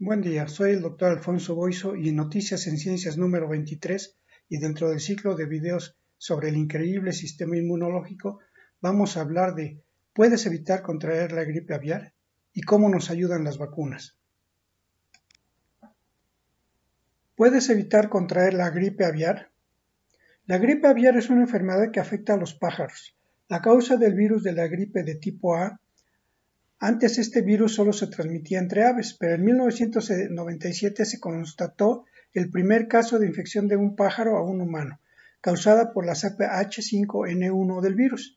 Buen día, soy el doctor Alfonso Boiso y en Noticias en Ciencias número 23 y dentro del ciclo de videos sobre el increíble sistema inmunológico vamos a hablar de ¿puedes evitar contraer la gripe aviar? y cómo nos ayudan las vacunas. ¿Puedes evitar contraer la gripe aviar? La gripe aviar es una enfermedad que afecta a los pájaros. La causa del virus de la gripe de tipo A antes este virus solo se transmitía entre aves, pero en 1997 se constató el primer caso de infección de un pájaro a un humano, causada por la H5N1 del virus.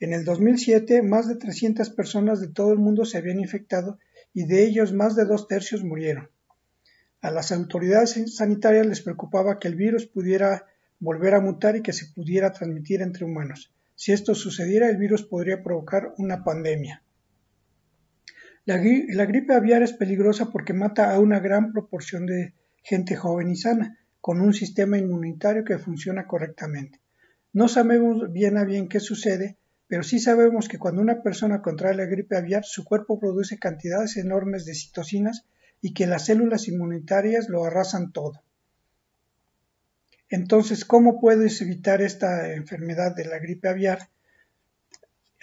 En el 2007, más de 300 personas de todo el mundo se habían infectado y de ellos más de dos tercios murieron. A las autoridades sanitarias les preocupaba que el virus pudiera volver a mutar y que se pudiera transmitir entre humanos. Si esto sucediera, el virus podría provocar una pandemia. La, gripe aviar es peligrosa porque mata a una gran proporción de gente joven y sana, con un sistema inmunitario que funciona correctamente. No sabemos bien a bien qué sucede, pero sí sabemos que cuando una persona contrae la gripe aviar, su cuerpo produce cantidades enormes de citocinas y que las células inmunitarias lo arrasan todo. Entonces, ¿cómo puedes evitar esta enfermedad de la gripe aviar?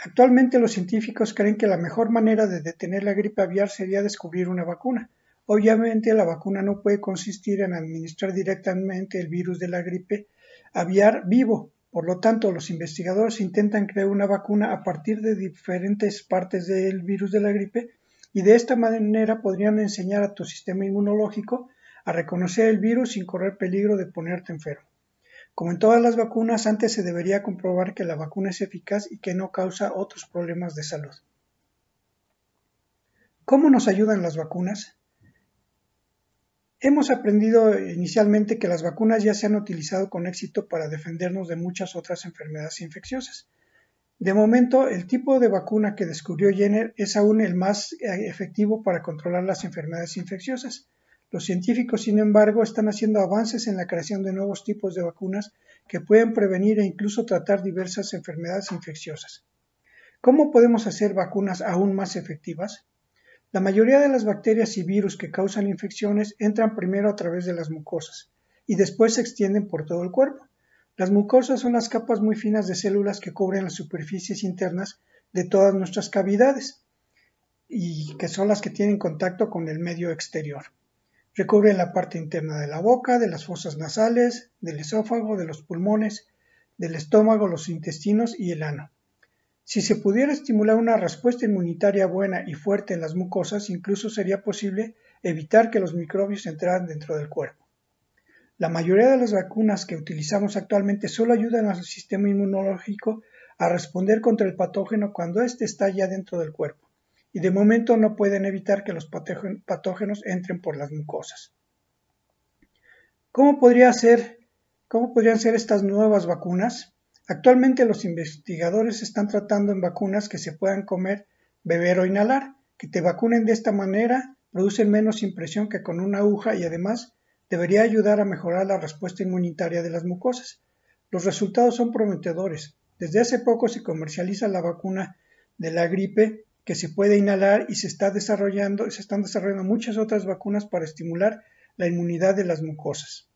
Actualmente los científicos creen que la mejor manera de detener la gripe aviar sería descubrir una vacuna. Obviamente la vacuna no puede consistir en administrar directamente el virus de la gripe aviar vivo. Por lo tanto, los investigadores intentan crear una vacuna a partir de diferentes partes del virus de la gripe y de esta manera podrían enseñar a tu sistema inmunológico a reconocer el virus sin correr peligro de ponerte enfermo. Como en todas las vacunas, antes se debería comprobar que la vacuna es eficaz y que no causa otros problemas de salud. ¿Cómo nos ayudan las vacunas? Hemos aprendido inicialmente que las vacunas ya se han utilizado con éxito para defendernos de muchas otras enfermedades infecciosas. De momento, el tipo de vacuna que descubrió Jenner es aún el más eh, efectivo para controlar las enfermedades infecciosas. Los científicos, sin embargo, están haciendo avances en la creación de nuevos tipos de vacunas que pueden prevenir e incluso tratar diversas enfermedades infecciosas. ¿Cómo podemos hacer vacunas aún más efectivas? La mayoría de las bacterias y virus que causan infecciones entran primero a través de las mucosas y después se extienden por todo el cuerpo. Las mucosas son las capas muy finas de células que cubren las superficies internas de todas nuestras cavidades y que son las que tienen contacto con el medio exterior. Recubre la parte interna de la boca, de las fosas nasales, del esófago, de los pulmones, del estómago, los intestinos y el ano. Si se pudiera estimular una respuesta inmunitaria buena y fuerte en las mucosas, incluso sería posible evitar que los microbios entraran dentro del cuerpo. La mayoría de las vacunas que utilizamos actualmente solo ayudan al sistema inmunológico a responder contra el patógeno cuando éste está ya dentro del cuerpo y de momento no pueden evitar que los patógenos entren por las mucosas. ¿Cómo, podrían ser estas nuevas vacunas? Actualmente los investigadores están tratando en vacunas que se puedan comer, beber o inhalar. Que te vacunen de esta manera producen menos impresión que con una aguja y además debería ayudar a mejorar la respuesta inmunitaria de las mucosas. Los resultados son prometedores. Desde hace poco se comercializa la vacuna de la gripe que se puede inhalar y se, está desarrollando, se están desarrollando muchas otras vacunas para estimular la inmunidad de las mucosas.